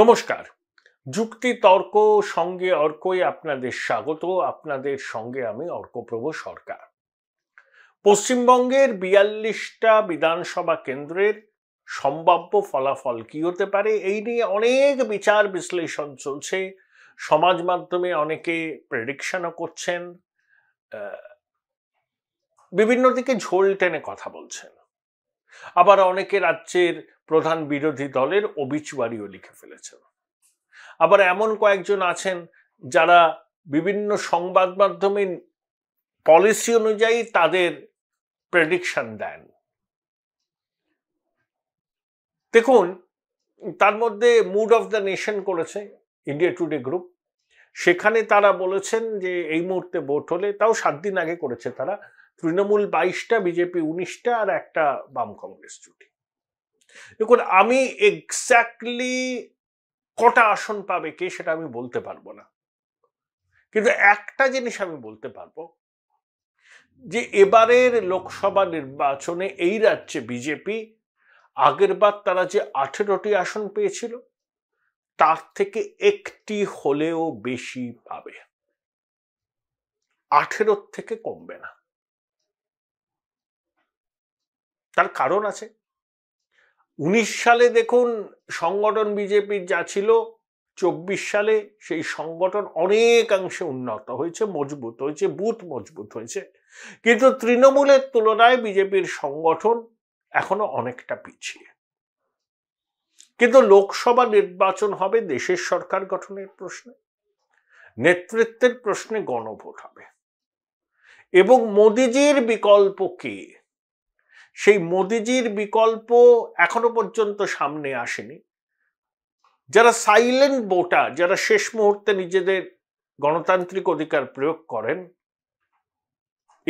নমস্কার যুক্তি তর্ক সঙ্গে অর্কই আপনাদের স্বাগত আপনাদের সঙ্গে আমি অর্কপ্রভ সরকার পশ্চিমবঙ্গের বিয়াল্লিশটা বিধানসভা কেন্দ্রের সম্ভাব্য ফলাফল কি হতে পারে এই নিয়ে অনেক বিচার বিশ্লেষণ চলছে সমাজ মাধ্যমে অনেকে প্রেডিকশনও করছেন বিভিন্ন দিকে ঝোল টেনে কথা বলছেন আবার অনেকে রাজ্যের প্রধান বিরোধী দলের অবিচুয়ারিও লিখে ফেলেছেন আবার এমন কয়েকজন আছেন যারা বিভিন্ন সংবাদ মাধ্যমে পলিসি অনুযায়ী তাদের প্রেডিকশন দেন দেখুন তার মধ্যে মুড অফ দ্য নেশন করেছে ইন্ডিয়া টুডে গ্রুপ সেখানে তারা বলেছেন যে এই মুহূর্তে ভোট হলে তাও সাত দিন আগে করেছে তারা তৃণমূল বাইশটা বিজেপি উনিশটা আর একটা বাম কংগ্রেস জুটি দেখুন আমি এক্স্যাক্টলি কটা আসন পাবে কে সেটা আমি বলতে পারবো না কিন্তু একটা জিনিস আমি বলতে পারবো যে এবারের লোকসভা নির্বাচনে এই রাজ্যে বিজেপি আগেরবার তারা যে আঠেরোটি আসন পেয়েছিল তার থেকে একটি হলেও বেশি পাবে আঠেরোর থেকে কমবে না তার কারণ আছে উনিশ সালে দেখুন সংগঠন বিজেপির যা ছিল চব্বিশ সালে সেই সংগঠন অনেকাংশে উন্নত হয়েছে মজবুত হয়েছে বুথ মজবুত হয়েছে কিন্তু তৃণমূলের তুলনায় বিজেপির সংগঠন এখনো অনেকটা পিছিয়ে কিন্তু লোকসভা নির্বাচন হবে দেশের সরকার গঠনের প্রশ্নে নেতৃত্বের প্রশ্নে গণভোট হবে এবং মোদিজির বিকল্প কে সেই মোদিজির বিকল্প এখনো পর্যন্ত সামনে আসেনি যারা সাইলেন্ট বোটা যারা শেষ মুহূর্তে নিজেদের গণতান্ত্রিক অধিকার প্রয়োগ করেন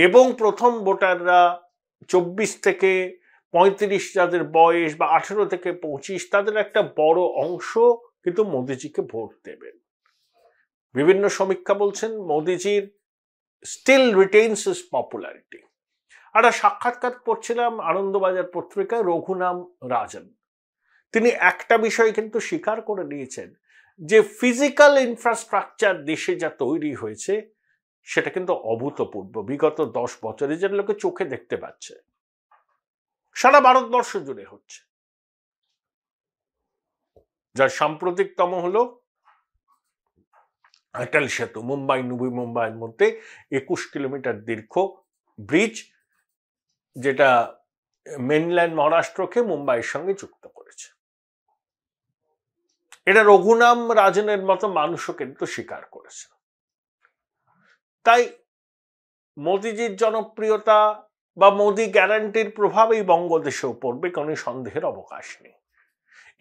এবং প্রথম ভোটাররা চব্বিশ থেকে পঁয়ত্রিশ যাদের বয়স বা আঠেরো থেকে পঁচিশ তাদের একটা বড় অংশ কিন্তু মোদিজিকে ভোট দেবেন বিভিন্ন সমীক্ষা বলছেন মোদিজির স্টিল রিটেইনস ইস পপুলারিটি একটা সাক্ষাৎকার পড়ছিলাম আনন্দবাজার পত্রিকায় রঘুনাম রাজন তিনি একটা বিষয় কিন্তু স্বীকার করে নিয়েছেন যে ফিজিক্যাল ইনফ্রাস্ট্রাকচার দেশে যা তৈরি হয়েছে সেটা কিন্তু অভূতপূর্ব বিগত দশ বছরে যেটা লোকে চোখে দেখতে পাচ্ছে সারা ভারতবর্ষ জুড়ে হচ্ছে যার সাম্প্রতিকতম হলো অটল সেতু মুম্বাই নবী মুম্বাইয়ের মধ্যে একুশ কিলোমিটার দীর্ঘ ব্রিজ যেটা মেনল্যান্ড মহারাষ্ট্রকে মুম্বাইয়ের সঙ্গে যুক্ত করেছে এটা রঘুনাম রাজনের মতো মানুষও কিন্তু স্বীকার করেছে তাই মোদিজির জনপ্রিয়তা বা মোদি গ্যারান্টির প্রভাব এই বঙ্গদেশেও পড়বে কোনো সন্দেহের অবকাশ নেই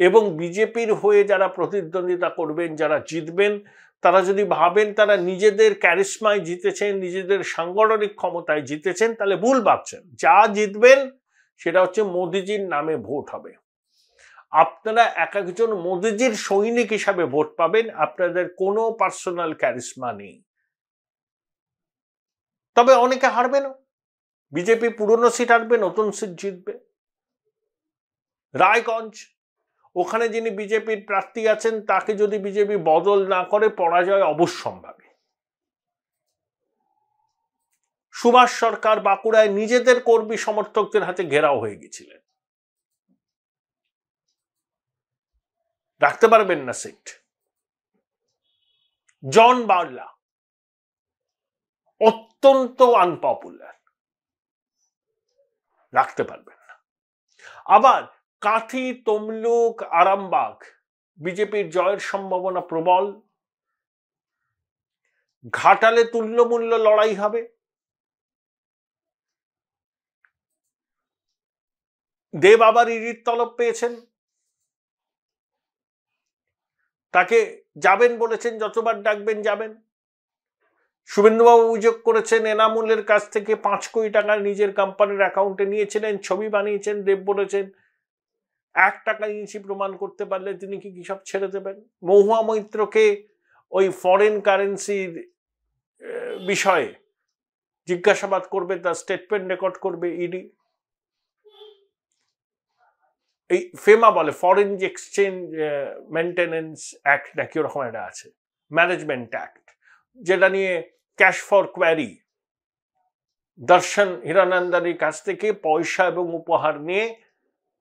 এবং বিজেপির হয়ে যারা প্রতিদ্বন্দ্বিতা করবেন যারা জিতবেন তারা যদি ভাবেন তারা নিজেদের ক্যারিশমায় জিতেছেন নিজেদের সাংগঠনিক ক্ষমতায় জিতেছেন তাহলে ভুল ভাবছেন যা জিতবেন সেটা হচ্ছে মোদিজির নামে ভোট হবে আপনারা এক একজন মোদিজির সৈনিক হিসাবে ভোট পাবেন আপনাদের কোনো পার্সোনাল ক্যারিশমা নেই তবে অনেকে হারবে না বিজেপি পুরনো সিট হারবে নতুন সিট জিতবে রায়গঞ্জ ওখানে যিনি বিজেপির প্রার্থী আছেন তাকে যদি বিজেপি বদল না করে পরাজয় অবশ্যম্ভাবী সুভাষ সরকার বাঁকুড়ায় নিজেদের কর্মী সমর্থকদের হাতে ঘেরাও হয়ে গেছিলেন রাখতে পারবেন না সিট জন বার্লা অত্যন্ত আনপপুলার রাখতে পারবেন না আবার কাঁথি তমলুক আরামবাগ বিজেপির জয়ের সম্ভাবনা প্রবল ঘাটালে তুল্যমূল্য লড়াই হবে দেব আবার ইরির তলব পেয়েছেন তাকে যাবেন বলেছেন যতবার ডাকবেন যাবেন শুভেন্দুবাবু অভিযোগ করেছেন এনামূলের কাছ থেকে পাঁচ কোটি টাকা নিজের কোম্পানির অ্যাকাউন্টে নিয়েছিলেন ছবি বানিয়েছেন দেব বলেছেন এক টাকা ইসি প্রমাণ করতে পারলে তিনি কি কি সব ছেড়ে দেবেন মহুয়া মৈত্রকে ওই ফরেন কারেন্সির বিষয়ে জিজ্ঞাসাবাদ করবে তার স্টেটমেন্ট রেকর্ড করবে ইডি এই ফেমা বলে ফরেন এক্সচেঞ্জ মেনটেন্যান্স অ্যাক্ট নাকি ওরকম একটা আছে ম্যানেজমেন্ট অ্যাক্ট যেটা নিয়ে ক্যাশ ফর কোয়ারি দর্শন হিরানন্দারির কাছ থেকে পয়সা এবং উপহার নিয়ে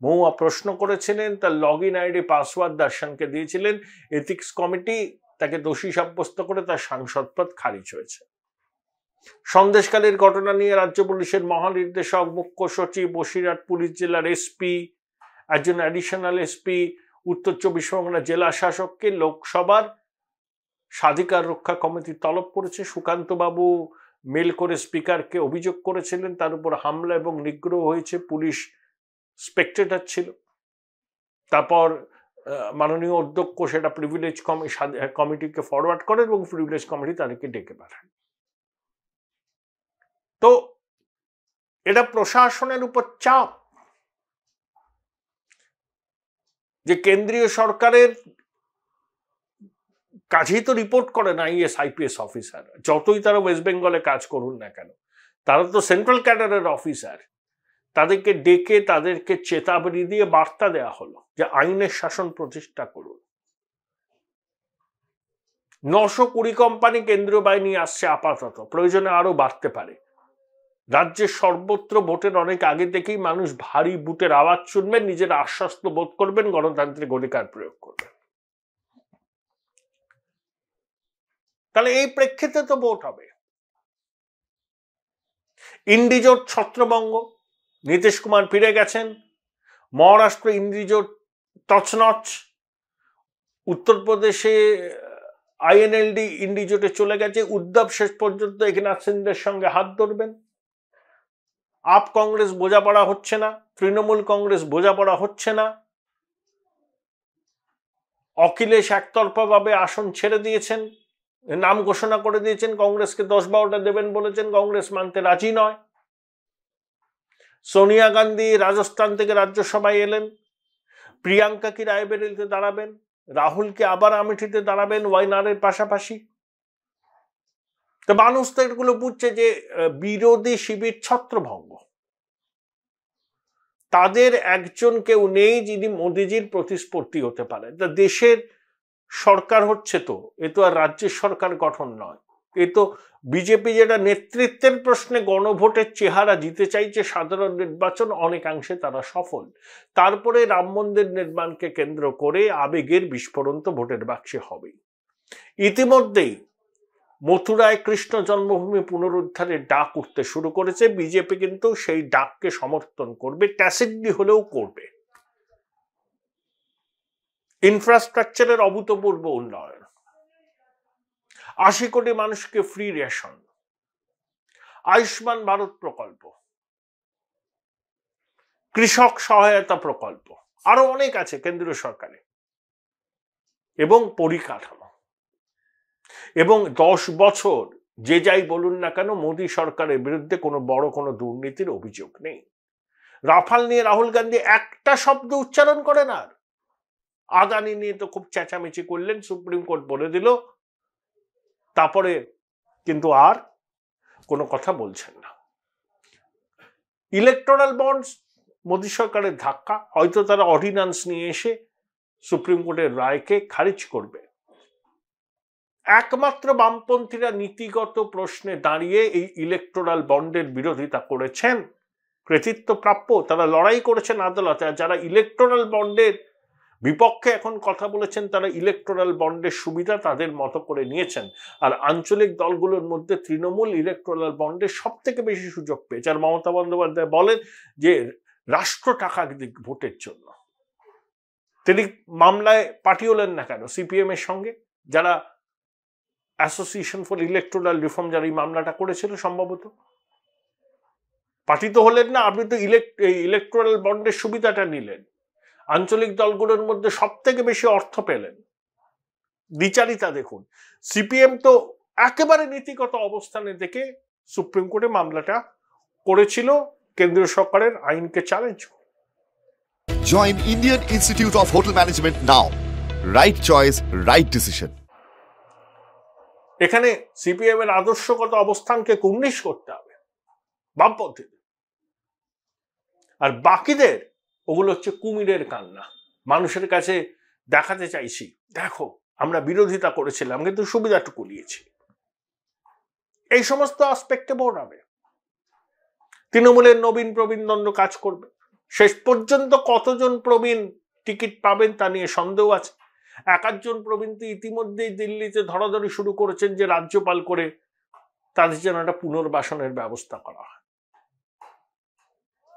মহুয়া প্রশ্ন করেছিলেন তার লগ ইন আইডি পাসওয়ার্ড দর্শনকে দিয়েছিলেন এথিক্স কমিটি তাকে দোষী সাব্যস্ত করে তার সাংসদ পদ খারিজ হয়েছে সন্দেশকালের ঘটনা নিয়ে রাজ্য পুলিশের মহানির্দেশক মুখ্য সচিব বসিরহাট পুলিশ জেলার এসপি একজন অ্যাডিশনাল এসপি উত্তর চব্বিশ পরগনা জেলা শাসককে লোকসভার স্বাধিকার রক্ষা কমিটি তলব করেছে সুকান্তবাবু মেল করে স্পিকারকে অভিযোগ করেছিলেন তার উপর হামলা এবং নিগ্রহ হয়েছে পুলিশ স্পেকটেটার ছিল তারপর মাননীয় অধ্যক্ষ সেটা প্রিভিলেজ কমিটিকে ফরওয়ার্ড করে এবং প্রিভিলেজ কমিটি তাদেরকে ডেকে পাঠায় তো এটা প্রশাসনের উপর চাপ যে কেন্দ্রীয় সরকারের কাজেই তো রিপোর্ট করে না ইএস আইপিএস অফিসার যতই তারা ওয়েস্ট বেঙ্গলে কাজ করুন না কেন তারা তো সেন্ট্রাল ক্যাডারের অফিসার তাদেরকে ডেকে তাদেরকে চেতাবনী দিয়ে বার্তা দেয়া হলো যে আইনের শাসন প্রতিষ্ঠা করুন নশো কুড়ি কোম্পানি কেন্দ্রীয় বাহিনী আসছে আপাতত প্রয়োজনে আরও বাড়তে পারে রাজ্যের সর্বত্র ভোটের অনেক আগে থেকেই মানুষ ভারী বুটের আওয়াজ শুনবেন নিজের আশ্বস্ত বোধ করবেন গণতান্ত্রিক অধিকার প্রয়োগ করবেন তাহলে এই প্রেক্ষিতে তো ভোট হবে ইন্ডিজোট ছত্রবঙ্গ নীতিশ কুমার ফিরে গেছেন মহারাষ্ট্র ইন্দ্রিজ টচনচ উত্তরপ্রদেশে আইএনএলডি ইন্ডিজোটে চলে গেছে উদ্ধব শেষ পর্যন্ত একনাথ সিন্ধের সঙ্গে হাত ধরবেন আপ কংগ্রেস বোঝাপড়া হচ্ছে না তৃণমূল কংগ্রেস বোঝাপড়া হচ্ছে না অখিলেশ একতরফাভাবে আসন ছেড়ে দিয়েছেন নাম ঘোষণা করে দিয়েছেন কংগ্রেসকে দশ বারোটা দেবেন বলেছেন কংগ্রেস মানতে রাজি নয় সোনিয়া গান্ধী রাজস্থান থেকে রাজ্যসভায় এলেন প্রিয়াঙ্কা কি রায়বেরিলতে দাঁড়াবেন রাহুলকে আবার আমিঠিতে দাঁড়াবেন ওয়াইনারের পাশাপাশি তো মানুষ তো এগুলো বুঝছে যে বিরোধী শিবির ছত্রভঙ্গ তাদের একজন কেউ নেই যিনি মোদিজির প্রতিস্পর্তি হতে পারে তা দেশের সরকার হচ্ছে তো এ তো আর রাজ্যের সরকার গঠন নয় এ তো বিজেপি যেটা নেতৃত্বের প্রশ্নে গণভোটের চেহারা দিতে চাইছে সাধারণ নির্বাচন অনেকাংশে তারা সফল তারপরে রাম মন্দির নির্মাণকে কেন্দ্র করে আবেগের বিস্ফোরণ তো ভোটের বাক্সে হবেই ইতিমধ্যেই মথুরায় কৃষ্ণ জন্মভূমি পুনরুদ্ধারের ডাক উঠতে শুরু করেছে বিজেপি কিন্তু সেই ডাককে সমর্থন করবে ট্যাসিডলি হলেও করবে ইনফ্রাস্ট্রাকচারের অভূতপূর্ব উন্নয়ন আশি কোটি মানুষকে ফ্রি রেশন আয়ুষ্মান ভারত প্রকল্প কৃষক সহায়তা প্রকল্প আরো অনেক আছে কেন্দ্রীয় সরকারে এবং পরিকাঠামো এবং দশ বছর যে যাই বলুন না কেন মোদী সরকারের বিরুদ্ধে কোনো বড় কোনো দুর্নীতির অভিযোগ নেই রাফাল নিয়ে রাহুল গান্ধী একটা শব্দ উচ্চারণ করেন আর আদানি নিয়ে তো খুব চেঁচামেচি করলেন সুপ্রিম কোর্ট বলে দিল তারপরে কিন্তু আর কোনো কথা বলছেন না ইলেকট্রাল বন্ডস মোদী সরকারের ধাক্কা হয়তো তারা অর্ডিন্যান্স নিয়ে এসে সুপ্রিম কোর্টের রায়কে খারিজ করবে একমাত্র বামপন্থীরা নীতিগত প্রশ্নে দাঁড়িয়ে এই ইলেকট্রাল বন্ডের বিরোধিতা করেছেন কৃতিত্ব প্রাপ্য তারা লড়াই করেছেন আদালতে আর যারা ইলেকট্রাল বন্ডের বিপক্ষে এখন কথা বলেছেন তারা ইলেকট্রাল বন্ডের সুবিধা তাদের মতো করে নিয়েছেন আর আঞ্চলিক দলগুলোর মধ্যে তৃণমূল ইলেকট্রাল বন্ডের সব থেকে বেশি সুযোগ পেয়েছে আর মমতা বন্দ্যোপাধ্যায় বলেন যে রাষ্ট্র টাকা দিক ভোটের জন্য তিনি মামলায় পাঠিয়ে হলেন না কেন সিপিএম এর সঙ্গে যারা অ্যাসোসিয়েশন ফর ইলেকট্রাল রিফর্ম যারা এই মামলাটা করেছিল সম্ভবত পাঠিত হলেন না আপনি তো ইলেকট্রাল বন্ডের সুবিধাটা নিলেন আঞ্চলিক দলগুলোর মধ্যে সব থেকে বেশি অর্থ পেলেন বিচারিতা দেখুন সিপিএম তো একেবারে নীতিগত অবস্থানে দেখে সুপ্রিম কোর্টে মামলাটা করেছিল কেন্দ্রীয় সরকারের আইনকে challenge join Indian institute of hotel management now right choice right decision এখানে সিপিএম এর আদর্শগত অবস্থানকে কুর্নিশ করতে হবে বামপন্থীদের আর বাকিদের ওগুলো হচ্ছে কুমিরের কান্না মানুষের কাছে দেখাতে চাইছি দেখো আমরা বিরোধিতা করেছিলাম কিন্তু সুবিধাটুকু নিয়েছি এই সমস্ত আসপেক্টে বোনাবে তৃণমূলের নবীন প্রবীণ দণ্ড কাজ করবে শেষ পর্যন্ত কতজন প্রবীণ টিকিট পাবেন তা নিয়ে সন্দেহ আছে এক আধজন প্রবীণ তো ইতিমধ্যেই দিল্লিতে ধরাধরি শুরু করেছেন যে রাজ্যপাল করে তাদের যেন একটা পুনর্বাসনের ব্যবস্থা করা হয়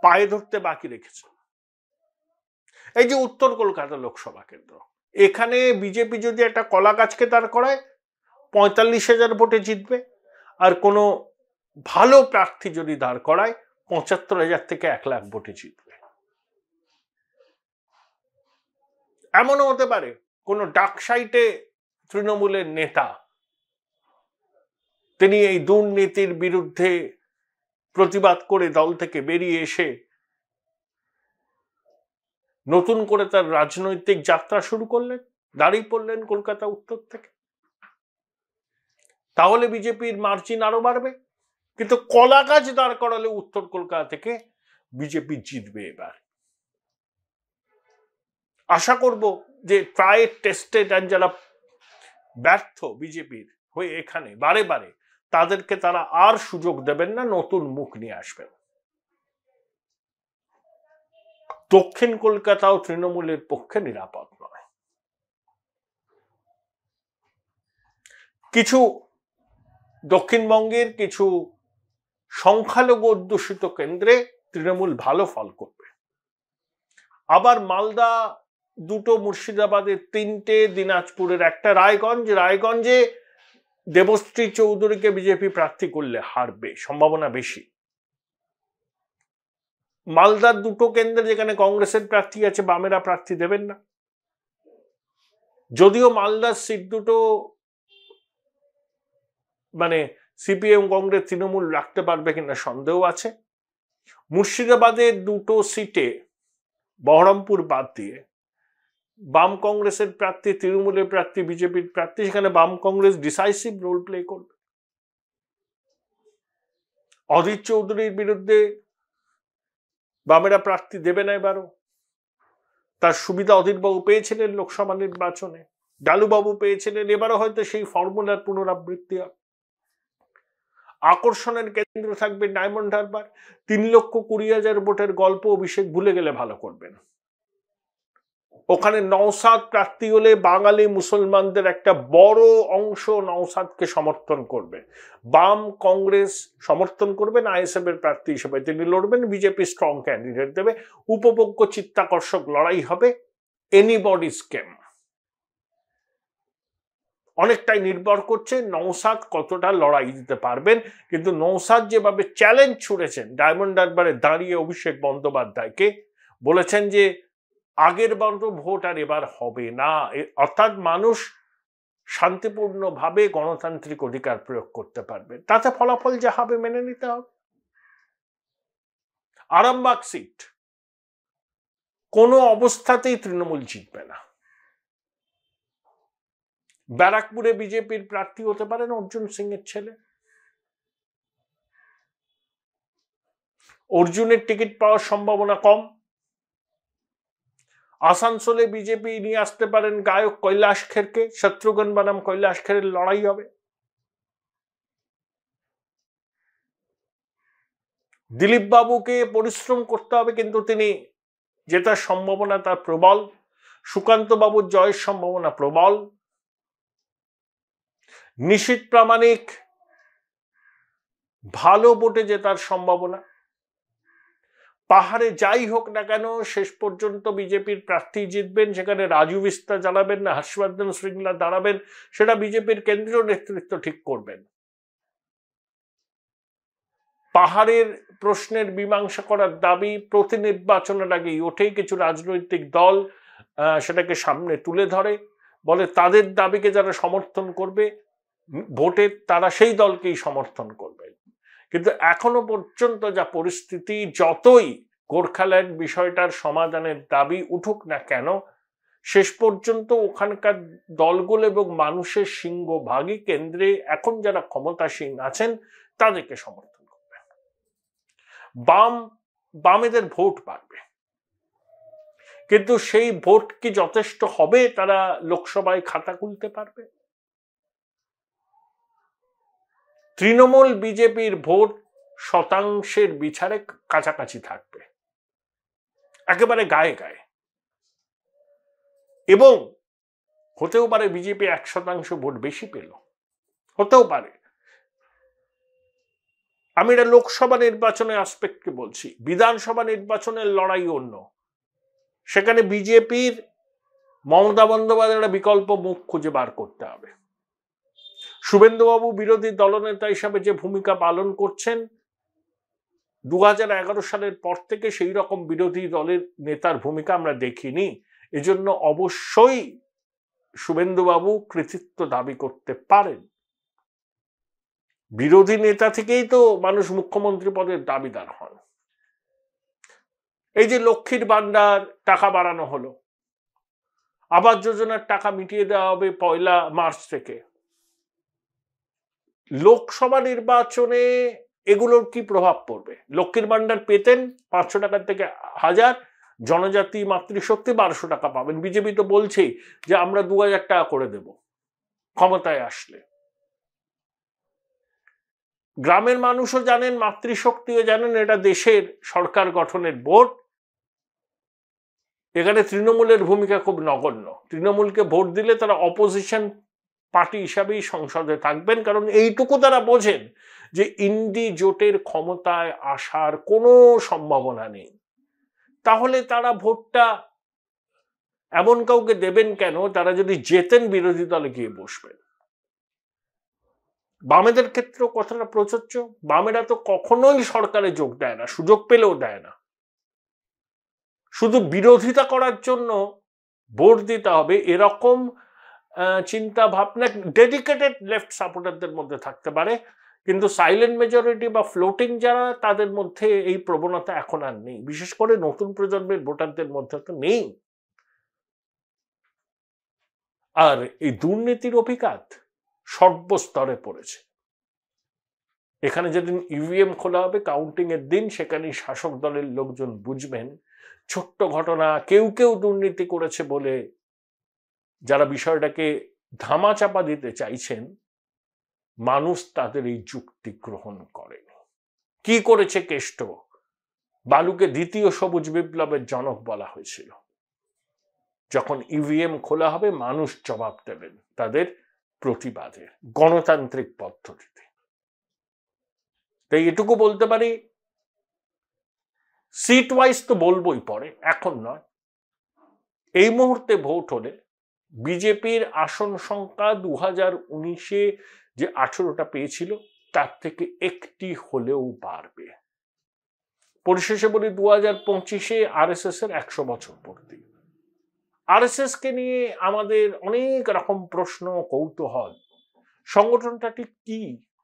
পায়ে ধরতে বাকি রেখেছে এই যে উত্তর কলকাতা লোকসভা কেন্দ্র এখানে বিজেপি যদি একটা কলা গাছকে দাঁড় করায় পঁয়তাল্লিশ হাজার ভোটে জিতবে আর কোনো ভালো প্রার্থী যদি দাঁড় করায় পঁচাত্তর হাজার থেকে এক লাখ ভোটে জিতবে এমনও হতে পারে কোনো ডাক সাইটে তৃণমূলের নেতা তিনি এই দুর্নীতির বিরুদ্ধে প্রতিবাদ করে দল থেকে বেরিয়ে এসে নতুন করে তার রাজনৈতিক যাত্রা শুরু করলেন দাঁড়িয়ে পড়লেন কলকাতা উত্তর থেকে তাহলে বিজেপির মার্জিন আরো বাড়বে কিন্তু কলা গাছ দাঁড় করালে উত্তর কলকাতা থেকে বিজেপি জিতবে এবার আশা করব যে প্রায় টেস্টেড অ্যান্ড যারা ব্যর্থ বিজেপির হয়ে এখানে বারে বারে তাদেরকে তারা আর সুযোগ দেবেন না নতুন মুখ নিয়ে আসবেন দক্ষিণ কলকাতাও তৃণমূলের পক্ষে নিরাপদ নয় কিছু দক্ষিণবঙ্গের কিছু সংখ্যালঘু অধ্যুষিত কেন্দ্রে তৃণমূল ভালো ফল করবে আবার মালদা দুটো মুর্শিদাবাদের তিনটে দিনাজপুরের একটা রায়গঞ্জ রায়গঞ্জে দেবশ্রী চৌধুরীকে বিজেপি প্রার্থী করলে হারবে সম্ভাবনা বেশি মালদার দুটো কেন্দ্রে যেখানে কংগ্রেসের প্রার্থী আছে বামেরা প্রার্থী দেবেন না যদিও মালদার সিট দুটো মানে সিপিএম কংগ্রেস তৃণমূল রাখতে পারবে কিনা সন্দেহ আছে মুর্শিদাবাদের দুটো সিটে বহরমপুর বাদ দিয়ে বাম কংগ্রেসের প্রার্থী তৃণমূলের প্রার্থী বিজেপির প্রার্থী সেখানে বাম কংগ্রেস ডিসাইসিভ রোল প্লে করবে অজিত চৌধুরীর বিরুদ্ধে বামেরা প্রার্থী দেবে না এবারও তার সুবিধা অধীরবাবু পেয়েছিলেন লোকসভা নির্বাচনে ডালুবাবু পেয়েছিলেন এবারও হয়তো সেই ফর্মুলার পুনরাবৃত্তি আকর্ষণের কেন্দ্র থাকবে ডায়মন্ড হারবার তিন লক্ষ কুড়ি হাজার ভোটের গল্প অভিষেক ভুলে গেলে ভালো করবেন ওখানে নওসাদ প্রার্থী হলে বাঙালি মুসলমানদের একটা বড় অংশ নওসাদকে সমর্থন করবে বাম কংগ্রেস সমর্থন করবেন আইএসএফ এর প্রার্থী হিসেবে তিনি লড়বেন বিজেপি স্ট্রং ক্যান্ডিডেট দেবে উপভোগ্য চিত্তাকর্ষক লড়াই হবে এনিবডি স্কেম অনেকটাই নির্ভর করছে নৌসাদ কতটা লড়াই দিতে পারবেন কিন্তু নৌসাদ যেভাবে চ্যালেঞ্জ ছুড়েছেন ডায়মন্ড দাঁড়িয়ে অভিষেক বন্দ্যোপাধ্যায়কে বলেছেন যে আগের মতো ভোট আর এবার হবে না অর্থাৎ মানুষ শান্তিপূর্ণভাবে গণতান্ত্রিক অধিকার প্রয়োগ করতে পারবে তাতে ফলাফল যা হবে মেনে নিতে হবে আরামবাগ সিট কোনো অবস্থাতেই তৃণমূল জিতবে না ব্যারাকপুরে বিজেপির প্রার্থী হতে পারেন অর্জুন সিং এর ছেলে অর্জুনের টিকিট পাওয়ার সম্ভাবনা কম আসানসোলে বিজেপি নিয়ে আসতে পারেন গায়ক কৈলাস খেরকে শত্রুঘ্ন বনাম কৈলাস খেরের লড়াই হবে দিলীপ বাবুকে পরিশ্রম করতে হবে কিন্তু তিনি জেতার সম্ভাবনা তার প্রবল সুকান্ত বাবুর জয়ের সম্ভাবনা প্রবল নিশিত প্রামাণিক ভালো বোটে জেতার সম্ভাবনা পাহাড়ে যাই হোক না কেন শেষ পর্যন্ত বিজেপির প্রার্থী জিতবেন সেখানে রাজু বিস্তা জ্বালাবেন না হর্ষবর্ধন শৃঙ্গলা দাঁড়াবেন সেটা বিজেপির কেন্দ্রীয় নেতৃত্ব ঠিক করবেন পাহাড়ের প্রশ্নের মীমাংসা করার দাবি প্রতি নির্বাচনের আগেই ওঠেই কিছু রাজনৈতিক দল সেটাকে সামনে তুলে ধরে বলে তাদের দাবিকে যারা সমর্থন করবে ভোটে তারা সেই দলকেই সমর্থন করবে কিন্তু এখনো পর্যন্ত যা পরিস্থিতি যতই গোর্খাল্যান্ড বিষয়টার সমাধানের দাবি উঠুক না কেন শেষ পর্যন্ত ওখানকার দলগুলো এবং মানুষের সিংহভাগই কেন্দ্রে এখন যারা ক্ষমতাসীন আছেন তাদেরকে সমর্থন করবে বাম বামেদের ভোট বাড়বে কিন্তু সেই ভোট কি যথেষ্ট হবে তারা লোকসভায় খাতা খুলতে পারবে তৃণমূল বিজেপির ভোট শতাংশের বিচারে কাছাকাছি থাকবে একেবারে গায়ে গায়ে এবং হতেও পারে বিজেপি এক শতাংশ ভোট বেশি পেল হতেও পারে আমি এটা লোকসভা নির্বাচনের আসপেক্টকে বলছি বিধানসভা নির্বাচনের লড়াই অন্য সেখানে বিজেপির মমতা বন্দ্যোপাধ্যায়ের বিকল্প মুখ খুঁজে বার করতে হবে শুভেন্দুবাবু বিরোধী দলনেতা হিসাবে যে ভূমিকা পালন করছেন দু সালের পর থেকে সেই রকম বিরোধী দলের নেতার ভূমিকা আমরা দেখিনি এজন্য অবশ্যই শুভেন্দুবাবু কৃতিত্ব দাবি করতে পারেন বিরোধী নেতা থেকেই তো মানুষ মুখ্যমন্ত্রী পদের দাবিদার হন এই যে লক্ষ্মীর ভান্ডার টাকা বাড়ানো হলো আবাস যোজনার টাকা মিটিয়ে দেওয়া হবে পয়লা মার্চ থেকে লোকসভা নির্বাচনে এগুলোর কি প্রভাব পড়বে লক্ষ্মীর ভাণ্ডার পেতেন পাঁচশো টাকার থেকে হাজার জনজাতি মাতৃশক্তি বারোশো টাকা পাবেন বিজেপি তো বলছেই যে আমরা দু হাজার টাকা করে দেব ক্ষমতায় আসলে গ্রামের মানুষও জানেন মাতৃশক্তিও জানেন এটা দেশের সরকার গঠনের ভোট এখানে তৃণমূলের ভূমিকা খুব নগণ্য তৃণমূলকে ভোট দিলে তারা অপোজিশন পার্টি হিসাবেই সংসদে থাকবেন কারণ এইটুকু তারা বোঝেন যে ইন্ডি জোটের ক্ষমতায় আসার কোনো সম্ভাবনা নেই তাহলে তারা ভোটটা এমন কাউকে দেবেন কেন তারা যদি জেতেন বিরোধী দলে গিয়ে বসবেন বামেদের ক্ষেত্রে কথাটা প্রযোজ্য বামেরা তো কখনোই সরকারে যোগ দেয় না সুযোগ পেলেও দেয় না শুধু বিরোধিতা করার জন্য ভোট দিতে হবে এরকম চিন্তা ভাবনা ডেডিকেটেড লেফট সাপোর্টারদের মধ্যে থাকতে পারে কিন্তু সাইলেন্ট মেজরিটি বা ফ্লোটিং যারা তাদের মধ্যে এই প্রবণতা এখন আর নেই বিশেষ করে নতুন প্রজন্মের ভোটারদের মধ্যে তো নেই আর এই দুর্নীতির অভিঘাত সর্বস্তরে পড়েছে এখানে যেদিন ইভিএম e খোলা হবে কাউন্টিং এর দিন সেখানে শাসক দলের লোকজন বুঝবেন ছোট্ট ঘটনা কেউ কেউ দুর্নীতি করেছে বলে যারা বিষয়টাকে ধামাচাপা দিতে চাইছেন মানুষ তাদের এই যুক্তি গ্রহণ করেনি কি করেছে কেষ্ট বালুকে দ্বিতীয় সবুজ বিপ্লবের জনক বলা হয়েছিল যখন ইভিএম e খোলা হবে মানুষ জবাব দেবেন তাদের প্রতিবাদের গণতান্ত্রিক পদ্ধতিতে তাই এটুকু বলতে পারি সিট ওয়াইজ তো বলবোই পরে এখন নয় এই মুহূর্তে ভোট হলে বিজেপির আসন সংখ্যা দু হাজার উনিশে যে আঠেরোটা পেয়েছিল তার থেকে একটি হলেও বাড়বে পরিশেষে বলি দু হাজার পঁচিশে আর এস এর একশো বছর পূর্তি আর এস এস কে নিয়ে আমাদের অনেক রকম প্রশ্ন কৌতূহল সংগঠনটা ঠিক কি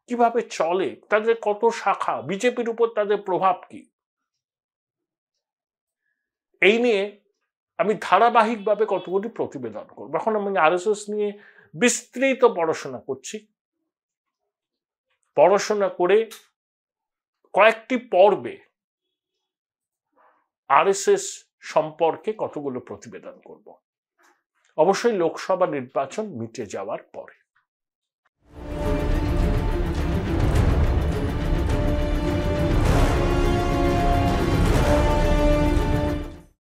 কিভাবে চলে তাদের কত শাখা বিজেপির উপর তাদের প্রভাব কি এই নিয়ে আমি ধারাবাহিকভাবে কতগুলি প্রতিবেদন করব এখন আমি আরএসএস নিয়ে বিস্তৃত পড়াশোনা করছি পড়াশোনা করে কয়েকটি পর্বে আরএসএস সম্পর্কে কতগুলো প্রতিবেদন করব অবশ্যই লোকসভা নির্বাচন মিটে যাওয়ার পরে